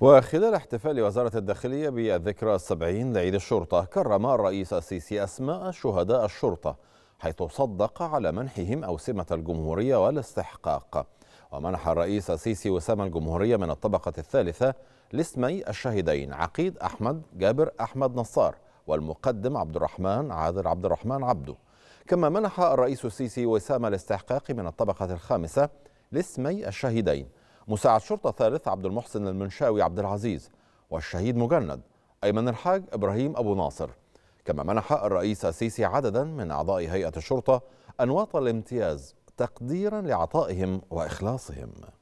وخلال احتفال وزارة الداخلية بالذكرى السبعين لعيد الشرطة كرم الرئيس السيسي أسماء شهداء الشرطة حيث صدق على منحهم أوسمة الجمهورية والاستحقاق ومنح الرئيس السيسي وسام الجمهورية من الطبقة الثالثة لاسمي الشهيدين عقيد أحمد جابر أحمد نصار والمقدم عبد الرحمن عادل عبد الرحمن عبده كما منح الرئيس السيسي وسام الاستحقاق من الطبقة الخامسة لاسمي الشهيدين مساعد شرطة ثالث عبد المحسن المنشاوي عبد العزيز والشهيد مجند أيمن الحاج إبراهيم أبو ناصر كما منح الرئيس السيسي عددا من أعضاء هيئة الشرطة أنواط الامتياز تقديرا لعطائهم وإخلاصهم